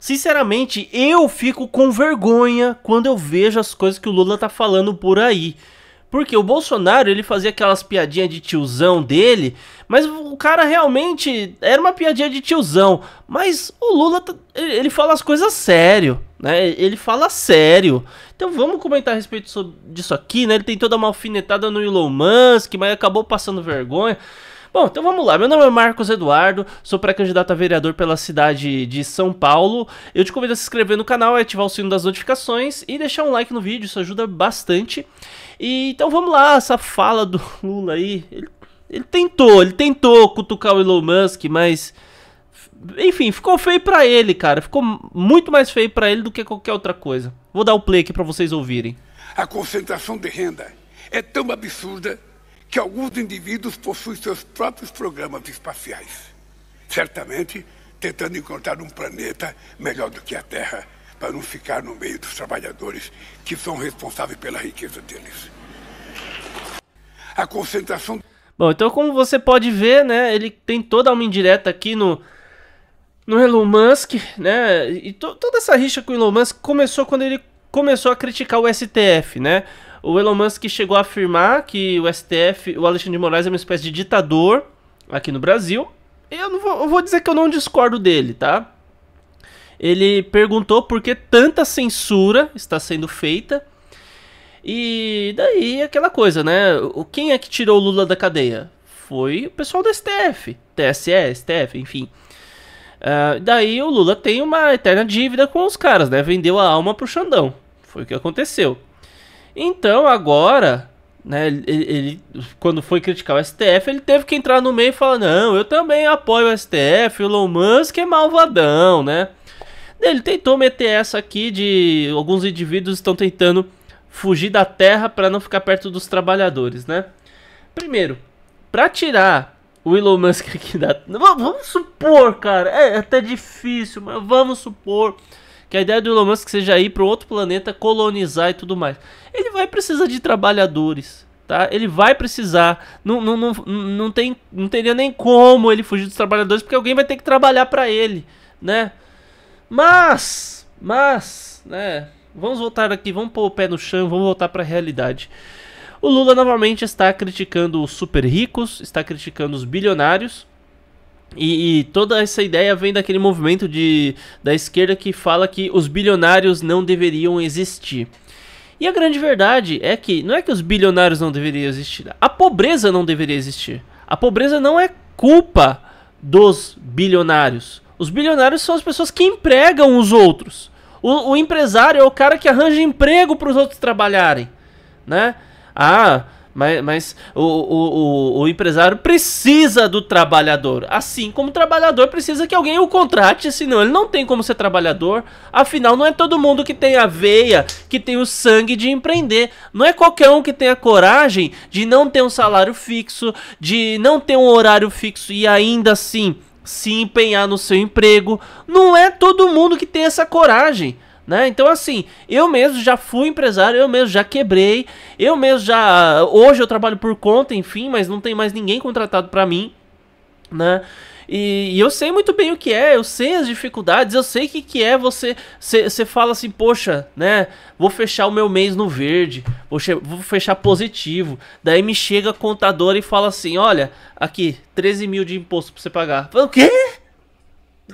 Sinceramente, eu fico com vergonha quando eu vejo as coisas que o Lula tá falando por aí. Porque o Bolsonaro, ele fazia aquelas piadinhas de tiozão dele, mas o cara realmente era uma piadinha de tiozão. Mas o Lula, tá, ele fala as coisas sério, né? Ele fala sério. Então vamos comentar a respeito disso aqui, né? Ele tem toda uma alfinetada no Elon Musk, mas acabou passando vergonha. Bom, então vamos lá. Meu nome é Marcos Eduardo, sou pré-candidato a vereador pela cidade de São Paulo. Eu te convido a se inscrever no canal, ativar o sino das notificações e deixar um like no vídeo, isso ajuda bastante. E então vamos lá, essa fala do Lula aí. Ele, ele tentou, ele tentou cutucar o Elon Musk, mas enfim, ficou feio para ele, cara. Ficou muito mais feio para ele do que qualquer outra coisa. Vou dar o play aqui para vocês ouvirem. A concentração de renda é tão absurda que alguns indivíduos possuem seus próprios programas espaciais, certamente tentando encontrar um planeta melhor do que a Terra para não ficar no meio dos trabalhadores que são responsáveis pela riqueza deles. A concentração. Bom, então como você pode ver, né, ele tem toda uma indireta aqui no no Elon Musk, né? E to toda essa rixa com o Elon Musk começou quando ele começou a criticar o STF, né? O Elon Musk chegou a afirmar que o STF, o Alexandre de Moraes é uma espécie de ditador aqui no Brasil. Eu não vou, eu vou dizer que eu não discordo dele, tá? Ele perguntou por que tanta censura está sendo feita. E daí aquela coisa, né? Quem é que tirou o Lula da cadeia? Foi o pessoal do STF, TSE, STF, enfim. Uh, daí o Lula tem uma eterna dívida com os caras, né? Vendeu a alma pro Xandão. Foi o que aconteceu. Então agora, né, ele, ele, quando foi criticar o STF, ele teve que entrar no meio e falar: não, eu também apoio o STF, o Elon Musk é malvadão, né? Ele tentou meter essa aqui de alguns indivíduos estão tentando fugir da terra para não ficar perto dos trabalhadores, né? Primeiro, para tirar o Elon Musk aqui da. Vamos supor, cara, é, é até difícil, mas vamos supor que a ideia do Elon Musk seja ir para outro planeta, colonizar e tudo mais. Ele vai precisar de trabalhadores. Tá? Ele vai precisar. Não, não, não, não, tem, não teria nem como ele fugir dos trabalhadores, porque alguém vai ter que trabalhar para ele, né? Mas, mas, né? Vamos voltar aqui, vamos pôr o pé no chão, vamos voltar para a realidade. O Lula novamente está criticando os super ricos, está criticando os bilionários. E, e, toda essa ideia vem daquele movimento de, da esquerda que fala que os bilionários não deveriam existir. E a grande verdade é que não é que os bilionários não deveriam existir, a pobreza não deveria existir. A pobreza não é culpa dos bilionários. Os bilionários são as pessoas que empregam os outros. O, o empresário é o cara que arranja emprego para os outros trabalharem, né? Ah, mas, mas o, o, o, o, empresário precisa do trabalhador. Assim como o trabalhador precisa que alguém o contrate, senão ele não tem como ser trabalhador. Afinal, não é todo mundo que tem a veia, que tem o sangue de empreender. Não é qualquer um que tem a coragem de não ter um salário fixo, de não ter um horário fixo e ainda assim se empenhar no seu emprego. Não é todo mundo que tem essa coragem. Né? Então, assim, eu mesmo já fui empresário, eu mesmo já quebrei, eu mesmo já. Hoje eu trabalho por conta, enfim, mas não tem mais ninguém contratado para mim, né? E, e, eu sei muito bem o que é, eu sei as dificuldades, eu sei o que, que é você. Você fala assim, poxa, né? Vou fechar o meu mês no verde, vou, vou fechar positivo. Daí me chega a contadora e fala assim: olha, aqui, 13 mil de imposto pra você pagar. Falo, o quê?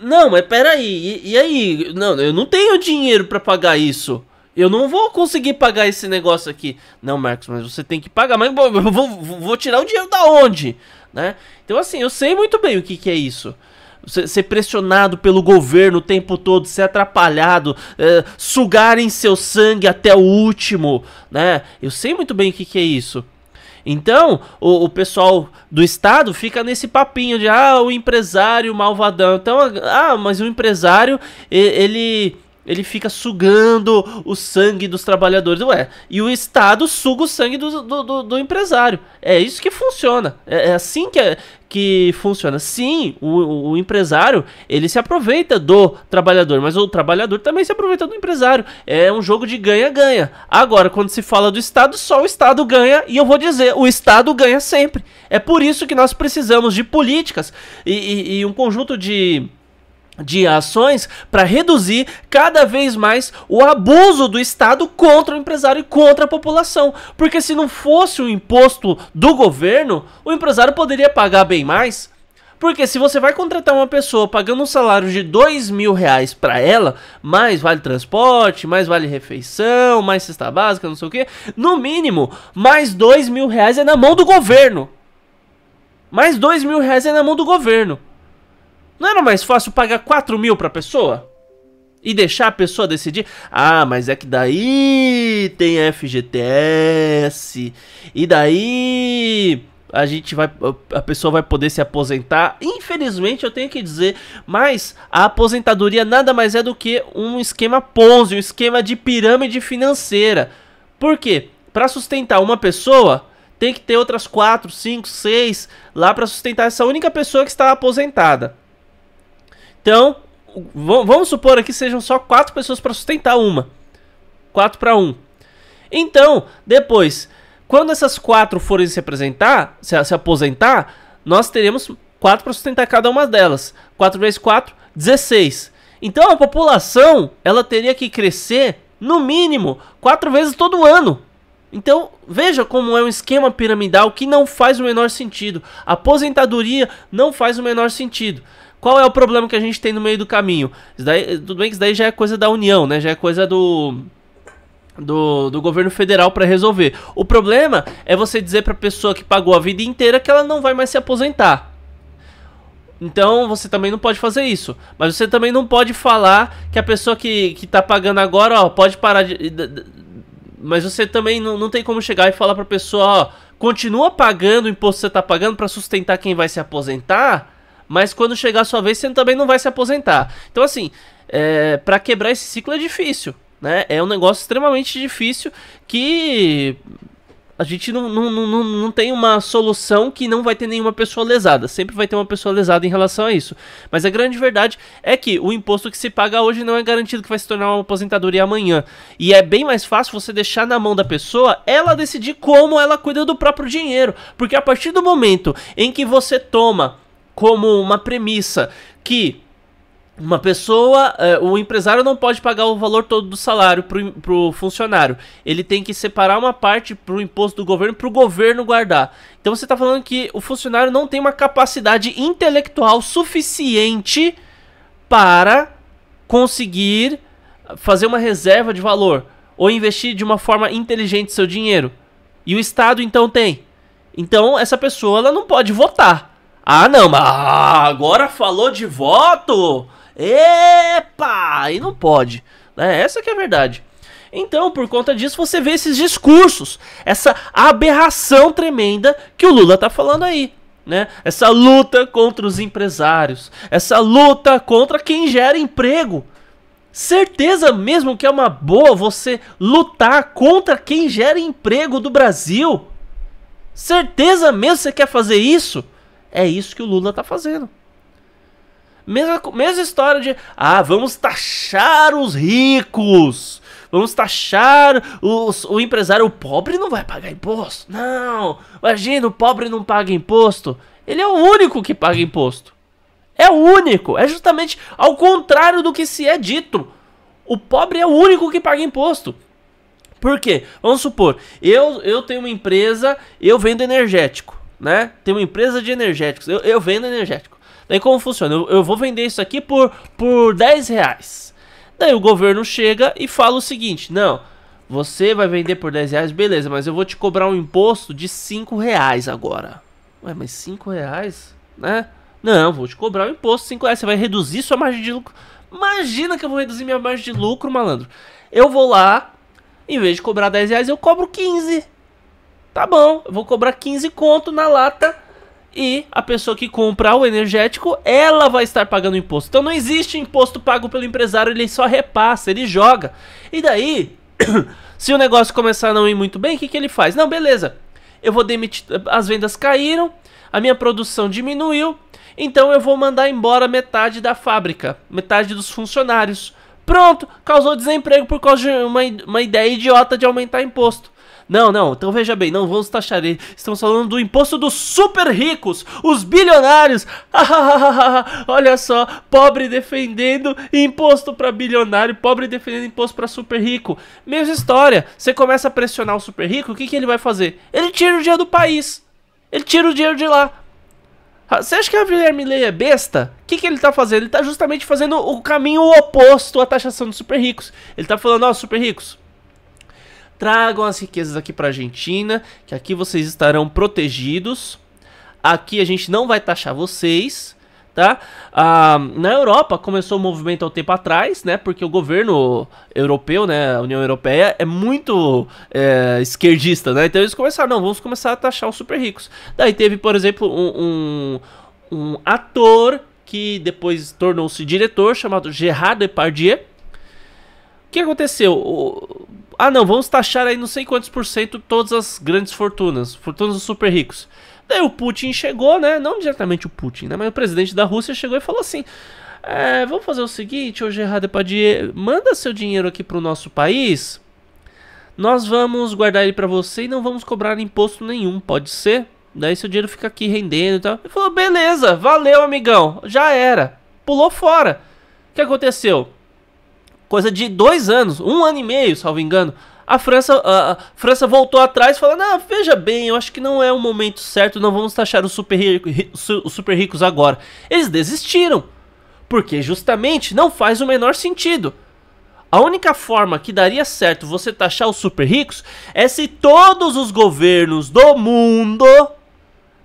Não, mas peraí, e, e aí? Não, eu não tenho dinheiro para pagar isso. Eu não vou conseguir pagar esse negócio aqui. Não, Marcos, mas você tem que pagar. Mas bom, vou, vou tirar o dinheiro da onde? Né? Então, assim, eu sei muito bem o que, que é isso. Ser, ser pressionado pelo governo o tempo todo, ser atrapalhado, é, sugarem seu sangue até o último, né? Eu sei muito bem o que, que é isso. Então, o, o, pessoal do Estado fica nesse papinho de, ah, o empresário malvadão. Então, ah, mas o empresário, ele ele fica sugando o sangue dos trabalhadores. Ué, e o Estado suga o sangue do, do, do empresário. É isso que funciona. É, é assim que, é, que funciona. Sim, o, o, empresário ele se aproveita do trabalhador, mas o trabalhador também se aproveita do empresário. É um jogo de ganha-ganha. Agora, quando se fala do Estado, só o Estado ganha. E eu vou dizer, o Estado ganha sempre. É por isso que nós precisamos de políticas e, e, e um conjunto de de ações para reduzir cada vez mais o abuso do Estado contra o empresário e contra a população. Porque se não fosse o imposto do governo, o empresário poderia pagar bem mais. Porque se você vai contratar uma pessoa pagando um salário de dois mil reais para ela, mais vale transporte, mais vale refeição, mais cesta básica, não sei o que, no mínimo, mais dois mil reais é na mão do governo. Mais dois mil reais é na mão do governo. Não era mais fácil pagar 4 mil pra pessoa? E deixar a pessoa decidir? Ah, mas é que daí tem FGTS. E daí a gente vai a pessoa vai poder se aposentar. Infelizmente eu tenho que dizer, mas a aposentadoria nada mais é do que um esquema Ponzi, um esquema de pirâmide financeira. Por quê? Para sustentar uma pessoa, tem que ter outras 4, 5, 6 lá para sustentar essa única pessoa que está aposentada. Então, vamos supor aqui sejam só quatro pessoas para sustentar uma. 4 para 1. Então, depois, quando essas quatro forem se apresentar, se, se aposentar, nós teremos 4 para sustentar cada uma delas. 4 vezes 4, 16. Então a população, ela teria que crescer no mínimo 4 vezes todo ano. Então, veja como é um esquema piramidal que não faz o menor sentido. aposentadoria não faz o menor sentido. Qual é o problema que a gente tem no meio do caminho? Daí, tudo bem que isso daí já é coisa da União, né? Já é coisa do. Do, do governo federal para resolver. O problema é você dizer para a pessoa que pagou a vida inteira que ela não vai mais se aposentar. Então você também não pode fazer isso. Mas você também não pode falar que a pessoa que, que tá pagando agora, ó, pode parar de. mas você também não, não tem como chegar e falar pra pessoa, ó, continua pagando o imposto que você tá pagando para sustentar quem vai se aposentar mas quando chegar a sua vez, você também não vai se aposentar. Então, assim, é, para quebrar esse ciclo é difícil, né? É um negócio extremamente difícil que a gente não, não, não, não tem uma solução que não vai ter nenhuma pessoa lesada. Sempre vai ter uma pessoa lesada em relação a isso. Mas a grande verdade é que o imposto que se paga hoje não é garantido que vai se tornar uma aposentadoria amanhã. E é bem mais fácil você deixar na mão da pessoa ela decidir como ela cuida do próprio dinheiro. Porque a partir do momento em que você toma como uma premissa que uma pessoa, é, o empresário não pode pagar o valor todo do salário para o funcionário. Ele tem que separar uma parte para o imposto do governo para o governo guardar. Então você está falando que o funcionário não tem uma capacidade intelectual suficiente para conseguir fazer uma reserva de valor ou investir de uma forma inteligente seu dinheiro. E o Estado então tem. Então essa pessoa ela não pode votar ah, não, mas agora falou de voto? Epa! E não pode. Né? Essa que é a verdade. Então, por conta disso, você vê esses discursos, essa aberração tremenda que o Lula tá falando aí. Né? Essa luta contra os empresários, essa luta contra quem gera emprego. Certeza mesmo que é uma boa você lutar contra quem gera emprego do Brasil? Certeza mesmo que você quer fazer isso? É isso que o Lula tá fazendo. Mesma, mesma história de, ah, vamos taxar os ricos, vamos taxar os, o empresário, o pobre não vai pagar imposto. Não, imagina, o pobre não paga imposto. Ele é o único que paga imposto. É o único, é justamente ao contrário do que se é dito. O pobre é o único que paga imposto. Por quê? Vamos supor, eu, eu tenho uma empresa, eu vendo energético né? Tem uma empresa de energéticos. Eu, eu vendo energético. Daí como funciona? Eu, eu, vou vender isso aqui por, por 10 reais. Daí o governo chega e fala o seguinte: não, você vai vender por 10 reais, beleza, mas eu vou te cobrar um imposto de 5 reais agora. Ué, mas 5 reais? Né? Não, vou te cobrar o um imposto de 5 reais. Você vai reduzir sua margem de lucro. Imagina que eu vou reduzir minha margem de lucro, malandro. Eu vou lá, em vez de cobrar 10 reais, eu cobro 15. Tá bom, eu vou cobrar 15 conto na lata e a pessoa que compra o energético, ela vai estar pagando imposto. Então não existe imposto pago pelo empresário, ele só repassa, ele joga. E daí, se o negócio começar a não ir muito bem, o que, que ele faz? Não, beleza, eu vou demitir, as vendas caíram, a minha produção diminuiu, então eu vou mandar embora metade da fábrica, metade dos funcionários. Pronto, causou desemprego por causa de uma, uma ideia idiota de aumentar imposto. Não, não, então veja bem, não vamos taxar ele. Estamos falando do imposto dos super ricos, os bilionários. Olha só, pobre defendendo imposto para bilionário, pobre defendendo imposto para super rico. Mesma história, você começa a pressionar o super rico, o que, que ele vai fazer? Ele tira o dinheiro do país. Ele tira o dinheiro de lá. Ah, você acha que a Guilherme Lei é besta? O que, que ele tá fazendo? Ele tá justamente fazendo o caminho oposto à taxação dos super ricos. Ele tá falando, ó, oh, super ricos, tragam as riquezas aqui para a Argentina, que aqui vocês estarão protegidos. Aqui a gente não vai taxar vocês, tá? Ah, na Europa começou o movimento há um tempo atrás, né? Porque o governo europeu, né, a União Europeia é muito é, esquerdista, né? Então eles começaram, não, vamos começar a taxar os super ricos. Daí teve, por exemplo, um, um, um ator que depois tornou-se diretor chamado Gerard Depardieu que aconteceu? O... Ah, não, vamos taxar aí não sei quantos por cento todas as grandes fortunas, fortunas dos super ricos. Daí o Putin chegou, né? Não diretamente o Putin, né? Mas o presidente da Rússia chegou e falou assim: é, vamos fazer o seguinte, hoje é Gerard de... manda seu dinheiro aqui pro nosso país. Nós vamos guardar ele para você e não vamos cobrar imposto nenhum, pode ser? Daí seu dinheiro fica aqui rendendo e tal. Ele falou: beleza, valeu, amigão, já era. Pulou fora. O que aconteceu? coisa de dois anos, um ano e meio, salvo engano, a França, a, França voltou atrás falando, ah, veja bem, eu acho que não é o momento certo, não vamos taxar os super, rico, os super ricos agora. Eles desistiram, porque justamente não faz o menor sentido. A única forma que daria certo você taxar os super ricos é se todos os governos do mundo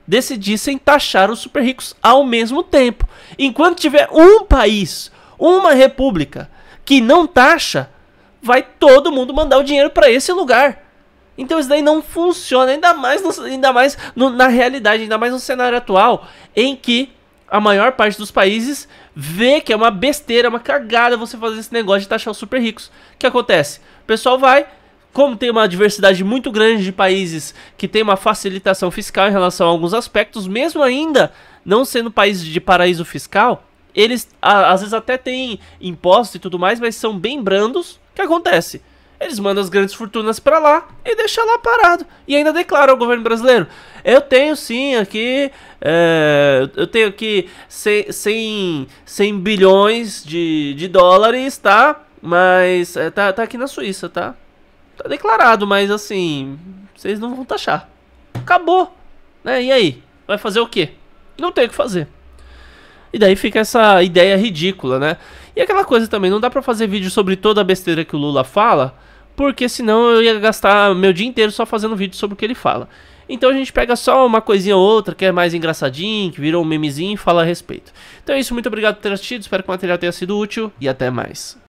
decidissem taxar os super ricos ao mesmo tempo. Enquanto tiver um país, uma república que não taxa, vai todo mundo mandar o dinheiro para esse lugar. Então isso daí não funciona, ainda mais, no, ainda mais no, na realidade, ainda mais no cenário atual, em que a maior parte dos países vê que é uma besteira, uma cagada você fazer esse negócio de taxar os super ricos. O que acontece? O pessoal vai, como tem uma diversidade muito grande de países que tem uma facilitação fiscal em relação a alguns aspectos, mesmo ainda não sendo países de paraíso fiscal, eles a, às vezes até têm impostos e tudo mais, mas são bem brandos. O que acontece? Eles mandam as grandes fortunas para lá e deixam lá parado. E ainda declaram ao governo brasileiro: eu tenho sim aqui, é, eu tenho aqui 100, 100 bilhões de, de dólares, tá? Mas é, tá, tá aqui na Suíça, tá? Tá declarado, mas assim, vocês não vão taxar. Acabou, né? E aí? Vai fazer o quê? Não tem o que fazer. E daí fica essa ideia ridícula, né? E aquela coisa também, não dá para fazer vídeo sobre toda a besteira que o Lula fala, porque senão eu ia gastar meu dia inteiro só fazendo vídeo sobre o que ele fala. Então a gente pega só uma coisinha ou outra que é mais engraçadinho, que virou um memezinho e fala a respeito. Então é isso, muito obrigado por ter assistido, espero que o material tenha sido útil e até mais.